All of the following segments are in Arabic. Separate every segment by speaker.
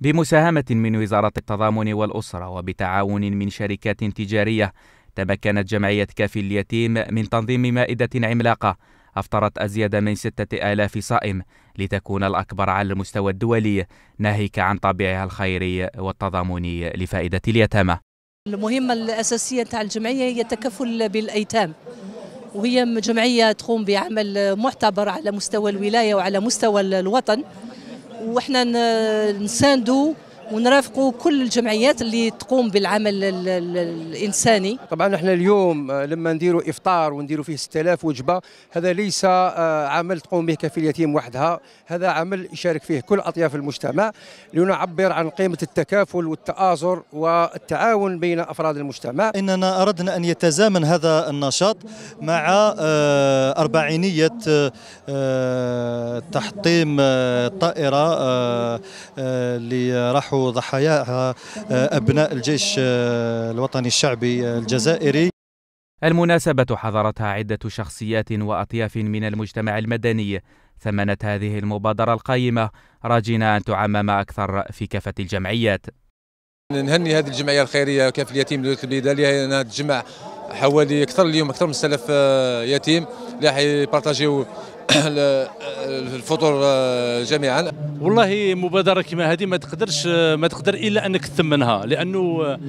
Speaker 1: بمساهمة من وزارة التضامن والأسرة وبتعاون من شركات تجارية تمكنت جمعية كافي اليتيم من تنظيم مائدة عملاقة أفطرت أزيد من ستة آلاف صائم لتكون الأكبر على المستوى الدولي ناهيك عن طابعها الخيري والتضامني لفائدة اليتامى
Speaker 2: المهمة الأساسية تاع الجمعية هي التكفل بالأيتام وهي جمعية تقوم بعمل معتبر على مستوى الولاية وعلى مستوى الوطن وحنا نساندوا ونرافقوا كل الجمعيات اللي تقوم بالعمل الانساني
Speaker 3: طبعا احنا اليوم آه، لما نديروا افطار ونديروا فيه 6000 وجبه هذا ليس آه، عمل تقوم به كفيل يتيم وحدها هذا عمل يشارك فيه كل اطياف المجتمع لنعبر عن قيمه التكافل والتآزر والتعاون بين افراد المجتمع اننا
Speaker 4: اردنا ان يتزامن هذا النشاط مع آه، أربعينية آه، آه، تحطيم آه، طائرة اللي
Speaker 1: راحوا ضحاياها أبناء الجيش الوطني الشعبي الجزائري المناسبة حضرتها عدة شخصيات وأطياف من المجتمع المدني ثمنت هذه المبادرة القيمة راجينا أن تعمم أكثر في كافة الجمعيات
Speaker 5: نهني هذه الجمعية الخيرية كافة اليتيم لدولة البلدة لأنها تجمع حوالي أكثر اليوم أكثر من سلف يتيم اللي حيبارطاجيو الفطور آه، جميعا والله مبادره كما هذه ما تقدرش ما تقدر الا انك تثمنها لانه آه،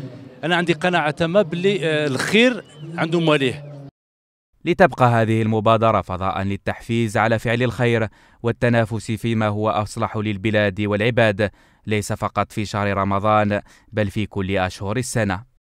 Speaker 5: انا عندي قناعه تامه باللي آه،
Speaker 1: الخير عنده مواليه لتبقى هذه المبادرة فضاء للتحفيز على فعل الخير والتنافس فيما هو أصلح للبلاد والعباد ليس فقط في شهر رمضان بل في كل أشهر السنة